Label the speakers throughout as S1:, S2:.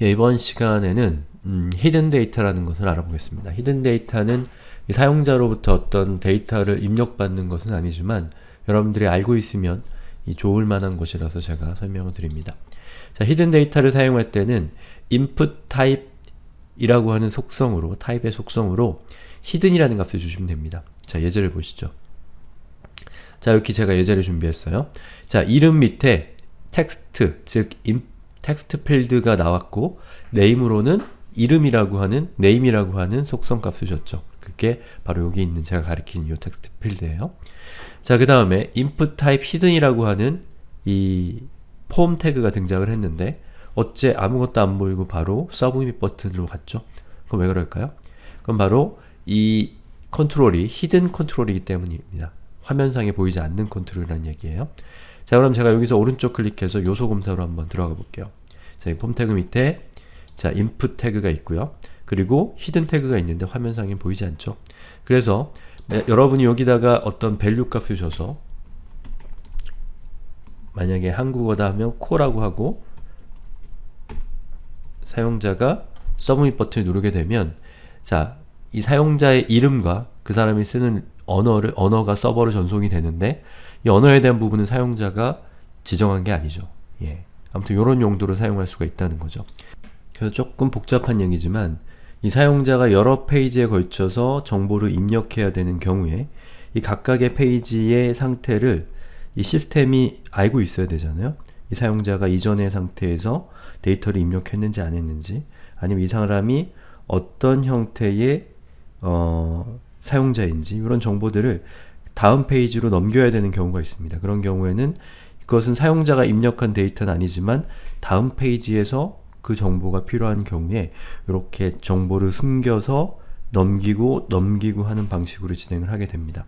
S1: 예, 이번 시간에는 음, 히든 데이터라는 것을 알아보겠습니다. 히든 데이터는 사용자로부터 어떤 데이터를 입력받는 것은 아니지만 여러분들이 알고 있으면 좋을 만한 것이라서 제가 설명을 드립니다. 자, 히든 데이터를 사용할 때는 input type이라고 하는 속성으로, t y p e 의 속성으로 히든이라는 값을 주시면 됩니다. 자, 예제를 보시죠. 자, 이렇게 제가 예제를 준비했어요. 자, 이름 밑에 텍스트, 즉, input 텍스트 필드가 나왔고 네임으로는 이름이라고 하는 네임이라고 하는 속성 값을 줬죠. 그게 바로 여기 있는 제가 가리키는 이 텍스트 필드예요. 자, 그 다음에 input type hidden이라고 하는 이 폼 태그가 등장을 했는데 어째 아무것도 안 보이고 바로 서브밋 버튼으로 갔죠? 그럼 왜 그럴까요? 그럼 바로 이 컨트롤이 히든 컨트롤이기 때문입니다. 화면상에 보이지 않는 컨트롤이라는 얘기예요. 자 그럼 제가 여기서 오른쪽 클릭해서 요소 검사로 한번 들어가 볼게요. 자, 이폼 태그 밑에 자, i n 태그가 있고요. 그리고 히든 태그가 있는데 화면상엔 보이지 않죠? 그래서 네, 여러분이 여기다가 어떤 밸류 값을 줘서 만약에 한국어다 하면 코라고 하고 사용자가 서브밋 버튼을 누르게 되면 자, 이 사용자의 이름과 그 사람이 쓰는 언어를 언어가 서버로 전송이 되는데 이 언어에 대한 부분은 사용자가 지정한 게 아니죠. 예. 아무튼 이런 용도로 사용할 수가 있다는 거죠. 그래서 조금 복잡한 얘기지만 이 사용자가 여러 페이지에 걸쳐서 정보를 입력해야 되는 경우에 이 각각의 페이지의 상태를 이 시스템이 알고 있어야 되잖아요. 이 사용자가 이전의 상태에서 데이터를 입력했는지 안 했는지 아니면 이 사람이 어떤 형태의 어, 사용자인지 이런 정보들을 다음 페이지로 넘겨야 되는 경우가 있습니다. 그런 경우에는 그것은 사용자가 입력한 데이터는 아니지만 다음 페이지에서 그 정보가 필요한 경우에 이렇게 정보를 숨겨서 넘기고 넘기고 하는 방식으로 진행을 하게 됩니다.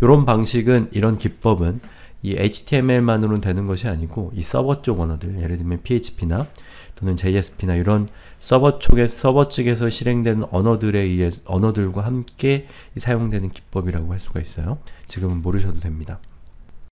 S1: 이런 방식은 이런 기법은 이 HTML만으로는 되는 것이 아니고 이 서버 쪽 언어들, 예를 들면 PHP나 또는 JSP나 이런 서버 쪽에 서버 측에서 실행되는 언어들에 의해 언어들과 함께 사용되는 기법이라고 할 수가 있어요. 지금은 모르셔도 됩니다.